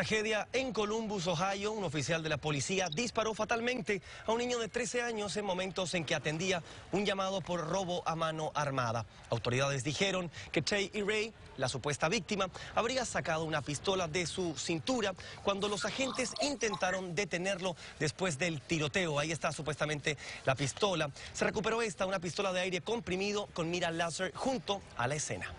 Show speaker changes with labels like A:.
A: Tragedia en Columbus, Ohio. Un oficial de la policía disparó fatalmente a un niño de 13 años en momentos en que atendía un llamado por robo a mano armada. Autoridades dijeron que Che y Ray, la supuesta víctima, habría sacado una pistola de su cintura cuando los agentes intentaron detenerlo después del tiroteo. Ahí está supuestamente
B: la pistola.
C: Se recuperó esta, una pistola de aire comprimido con mira láser junto a la escena.